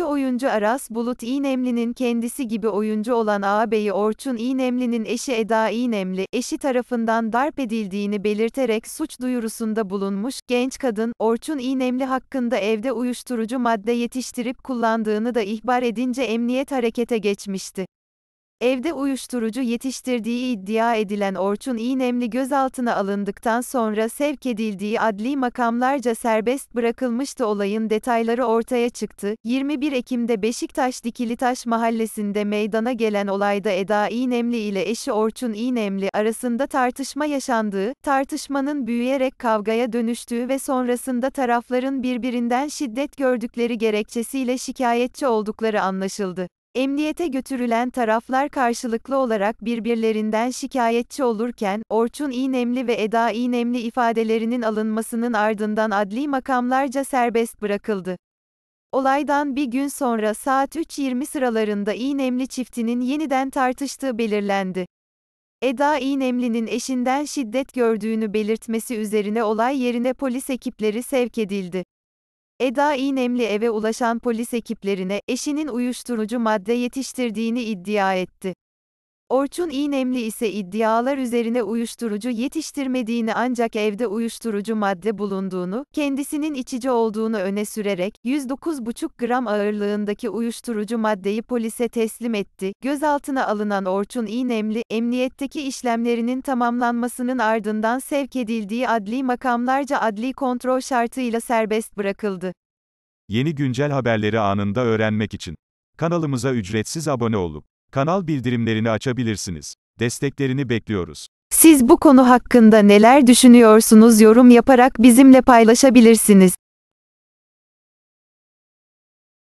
Ünlü oyuncu Aras Bulut İynemli'nin kendisi gibi oyuncu olan ağabeyi Orçun İynemli'nin eşi Eda İynemli, eşi tarafından darp edildiğini belirterek suç duyurusunda bulunmuş, genç kadın, Orçun İynemli hakkında evde uyuşturucu madde yetiştirip kullandığını da ihbar edince emniyet harekete geçmişti. Evde uyuşturucu yetiştirdiği iddia edilen Orçun İynemli gözaltına alındıktan sonra sevk edildiği adli makamlarca serbest bırakılmıştı olayın detayları ortaya çıktı. 21 Ekim'de Beşiktaş Dikilitaş mahallesinde meydana gelen olayda Eda İynemli ile eşi Orçun İynemli arasında tartışma yaşandığı, tartışmanın büyüyerek kavgaya dönüştüğü ve sonrasında tarafların birbirinden şiddet gördükleri gerekçesiyle şikayetçi oldukları anlaşıldı. Emniyete götürülen taraflar karşılıklı olarak birbirlerinden şikayetçi olurken, Orçun İynemli ve Eda İynemli ifadelerinin alınmasının ardından adli makamlarca serbest bırakıldı. Olaydan bir gün sonra saat 3.20 sıralarında İynemli çiftinin yeniden tartıştığı belirlendi. Eda İynemli'nin eşinden şiddet gördüğünü belirtmesi üzerine olay yerine polis ekipleri sevk edildi. Eda İynemli eve ulaşan polis ekiplerine eşinin uyuşturucu madde yetiştirdiğini iddia etti. Orçun İynemli ise iddialar üzerine uyuşturucu yetiştirmediğini ancak evde uyuşturucu madde bulunduğunu, kendisinin içici olduğunu öne sürerek 109,5 gram ağırlığındaki uyuşturucu maddeyi polise teslim etti. Gözaltına alınan Orçun İynemli, emniyetteki işlemlerinin tamamlanmasının ardından sevk edildiği adli makamlarca adli kontrol şartıyla serbest bırakıldı. Yeni güncel haberleri anında öğrenmek için kanalımıza ücretsiz abone olup Kanal bildirimlerini açabilirsiniz. Desteklerini bekliyoruz. Siz bu konu hakkında neler düşünüyorsunuz yorum yaparak bizimle paylaşabilirsiniz.